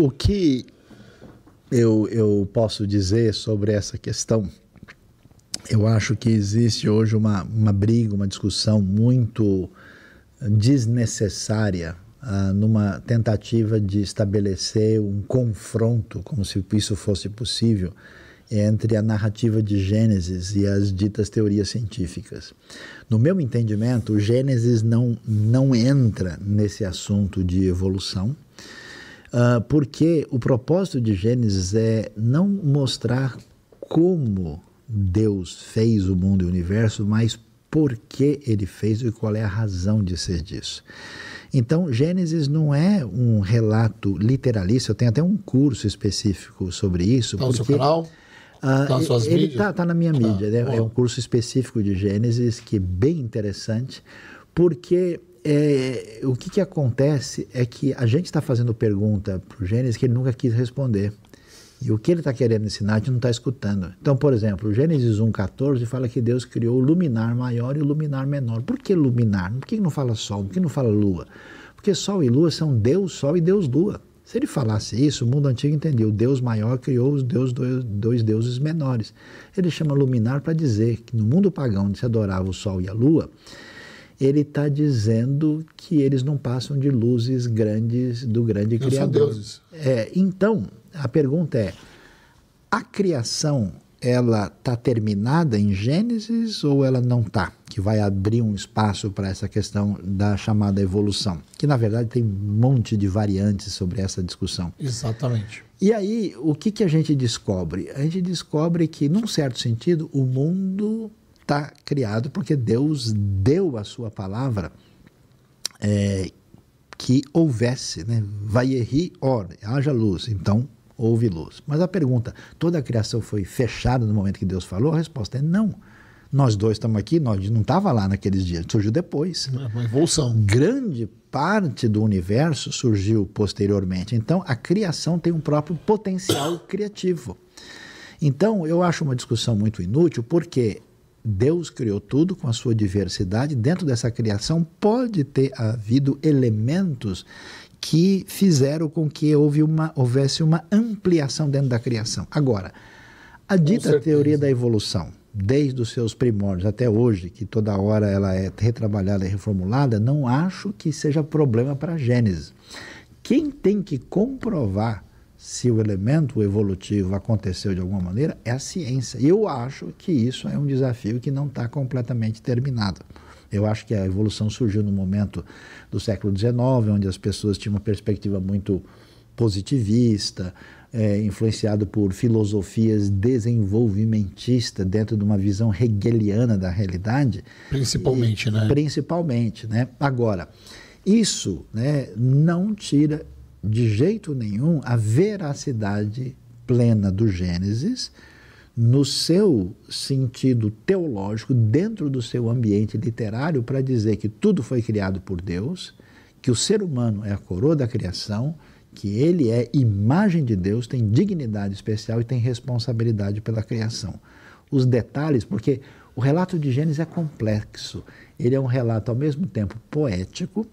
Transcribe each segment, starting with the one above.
O que eu, eu posso dizer sobre essa questão? Eu acho que existe hoje uma, uma briga, uma discussão muito desnecessária ah, numa tentativa de estabelecer um confronto, como se isso fosse possível, entre a narrativa de Gênesis e as ditas teorias científicas. No meu entendimento, Gênesis não, não entra nesse assunto de evolução. Uh, porque o propósito de Gênesis é não mostrar como Deus fez o mundo e o universo, mas por que ele fez e qual é a razão de ser disso. Então, Gênesis não é um relato literalista, eu tenho até um curso específico sobre isso. Está no seu canal? Está ah, nas suas ele Está tá na minha ah, mídia, ah, né? é um curso específico de Gênesis que é bem interessante, porque é, o que, que acontece é que a gente está fazendo pergunta para o Gênesis que ele nunca quis responder. E o que ele está querendo ensinar, a gente não está escutando. Então, por exemplo, Gênesis 1,14 fala que Deus criou o luminar maior e o luminar menor. Por que luminar? Por que não fala sol? Por que não fala lua? Porque sol e lua são Deus sol e Deus lua. Se ele falasse isso, o mundo antigo entendia. O Deus maior criou os deus, dois, dois deuses menores. Ele chama luminar para dizer que no mundo pagão, onde se adorava o sol e a lua, ele está dizendo que eles não passam de luzes grandes do grande não Criador. São deuses. É, então, a pergunta é: a criação ela está terminada em Gênesis ou ela não está? Que vai abrir um espaço para essa questão da chamada evolução, que na verdade tem um monte de variantes sobre essa discussão. Exatamente. E aí, o que, que a gente descobre? A gente descobre que, num certo sentido, o mundo está criado porque Deus deu a sua palavra é, que houvesse, né? Vayeri or, haja luz, então houve luz. Mas a pergunta, toda a criação foi fechada no momento que Deus falou? A resposta é não. Nós dois estamos aqui, nós não estava lá naqueles dias, surgiu depois. É uma evolução. Grande parte do universo surgiu posteriormente. Então, a criação tem um próprio potencial criativo. Então, eu acho uma discussão muito inútil, porque Deus criou tudo com a sua diversidade. Dentro dessa criação pode ter havido elementos que fizeram com que houve uma, houvesse uma ampliação dentro da criação. Agora, a dita teoria da evolução, desde os seus primórdios até hoje, que toda hora ela é retrabalhada e reformulada, não acho que seja problema para a Gênesis. Quem tem que comprovar se o elemento evolutivo aconteceu de alguma maneira, é a ciência. Eu acho que isso é um desafio que não está completamente terminado. Eu acho que a evolução surgiu no momento do século XIX, onde as pessoas tinham uma perspectiva muito positivista, é, influenciado por filosofias desenvolvimentistas dentro de uma visão hegeliana da realidade. Principalmente, e, né? Principalmente, né? Agora, isso né, não tira de jeito nenhum a veracidade plena do Gênesis no seu sentido teológico, dentro do seu ambiente literário, para dizer que tudo foi criado por Deus, que o ser humano é a coroa da criação, que ele é imagem de Deus, tem dignidade especial e tem responsabilidade pela criação. Os detalhes, porque o relato de Gênesis é complexo, ele é um relato ao mesmo tempo poético,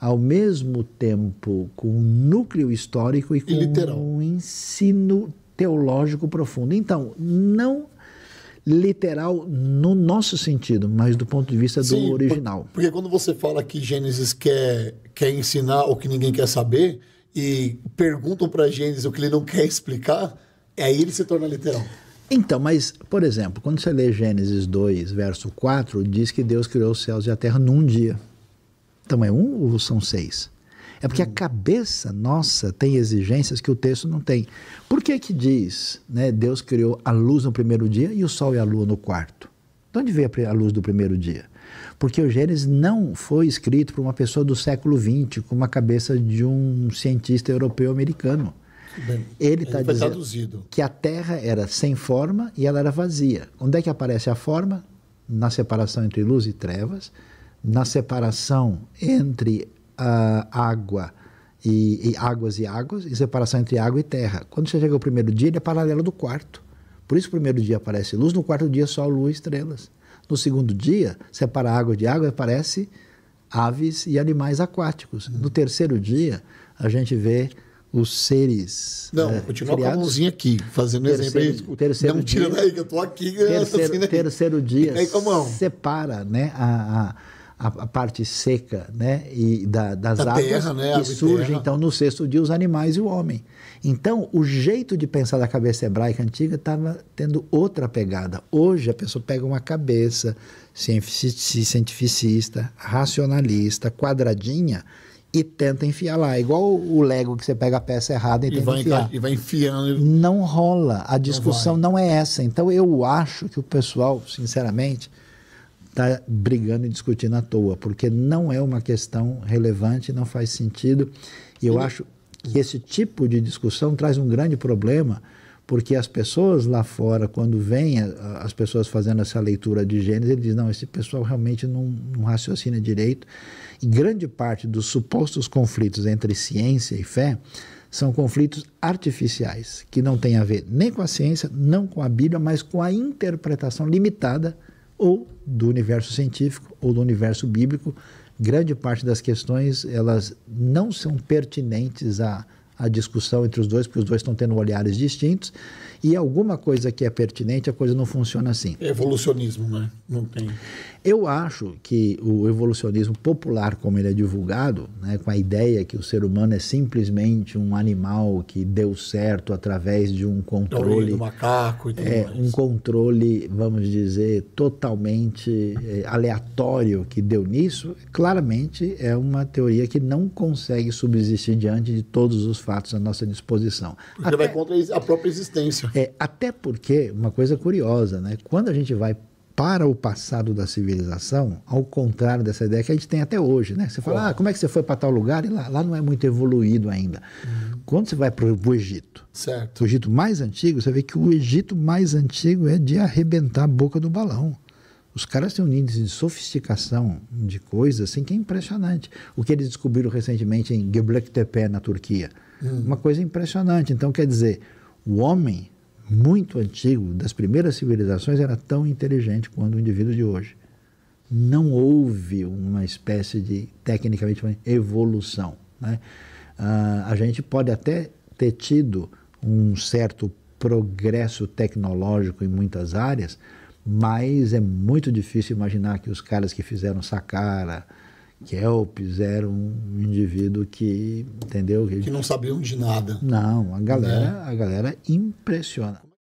ao mesmo tempo com um núcleo histórico e com e um ensino teológico profundo. Então, não literal no nosso sentido, mas do ponto de vista Sim, do original. Porque quando você fala que Gênesis quer, quer ensinar o que ninguém quer saber e perguntam para Gênesis o que ele não quer explicar, é aí ele se torna literal. Então, mas, por exemplo, quando você lê Gênesis 2, verso 4, diz que Deus criou os céus e a terra num dia. Então é um ou são seis? É porque a cabeça nossa tem exigências que o texto não tem. Por que que diz, né, Deus criou a luz no primeiro dia e o sol e a lua no quarto? De onde veio a luz do primeiro dia? Porque o Gênesis não foi escrito por uma pessoa do século XX com uma cabeça de um cientista europeu-americano. Ele está dizendo traduzido. que a Terra era sem forma e ela era vazia. Onde é que aparece a forma? Na separação entre luz e trevas na separação entre uh, água e, e, águas e águas, e separação entre água e terra. Quando você chega ao primeiro dia, ele é paralelo do quarto. Por isso, o primeiro dia aparece luz, no quarto dia, sol, lua e estrelas. No segundo dia, separa água de água e aparece aves e animais aquáticos. No terceiro dia, a gente vê os seres. Não, é, continua criados. com a mãozinha aqui, fazendo terceiro, exemplo aí. Terceiro não dia, tira daí que eu tô aqui. Né? Terceiro, assim, né? terceiro dia. Aí, separa né, a, a a, a parte seca né, e da, das da águas terra, né? e surge, terra. então, no sexto dia, os animais e o homem. Então, o jeito de pensar da cabeça hebraica antiga estava tendo outra pegada. Hoje, a pessoa pega uma cabeça cientificista, racionalista, quadradinha, e tenta enfiar lá. Igual o Lego que você pega a peça errada e, e tenta vai, enfiar. E vai enfiando. Não rola. A discussão não, não, é essa. Então eu acho que o pessoal, sinceramente, está brigando e discutindo à toa, porque não é uma questão relevante, não faz sentido. E eu acho que esse tipo de discussão traz um grande problema, porque as pessoas lá fora, quando vêm as pessoas fazendo essa leitura de Gênesis, eles dizem: não, esse pessoal realmente não, não raciocina direito. E grande parte dos supostos conflitos entre ciência e fé são conflitos artificiais, que não têm a ver nem com a ciência, não com a Bíblia, mas com a interpretação limitada ou do universo científico ou do universo bíblico, grande parte das questões elas não são pertinentes à, à discussão entre os dois, porque os dois estão tendo olhares distintos, e alguma coisa que é pertinente, a coisa não funciona assim. É evolucionismo, né? Não tem. Eu acho que o evolucionismo popular, como ele é divulgado, né, com a ideia que o ser humano é simplesmente um animal que deu certo através de um controle. Do macaco e tudo é, mais. Um controle, vamos dizer, totalmente é, aleatório que deu nisso, claramente é uma teoria que não consegue subsistir diante de todos os fatos à nossa disposição. Porque até, vai contra a própria existência. É, até porque, uma coisa curiosa, né, quando a gente vai para o passado da civilização, ao contrário dessa ideia que a gente tem até hoje, né? Você fala, ah, como é que você foi para tal lugar? E lá, lá não é muito evoluído ainda. Uhum. Quando você vai para o Egito, certo. o Egito mais antigo, você vê que o Egito mais antigo é de arrebentar a boca do balão. Os caras têm um índice de sofisticação de coisas assim que é impressionante. O que eles descobriram recentemente em Tepe na Turquia. Uhum. Uma coisa impressionante. Então, quer dizer, o homem muito antigo, das primeiras civilizações, era tão inteligente quanto o indivíduo de hoje. Não houve uma espécie de, tecnicamente, evolução. Né? Ah, a gente pode até ter tido um certo progresso tecnológico em muitas áreas, mas é muito difícil imaginar que os caras que fizeram Sakara, Kelps é era um indivíduo que, entendeu? Que não sabiam de nada. Não, a galera, é. a galera impressiona.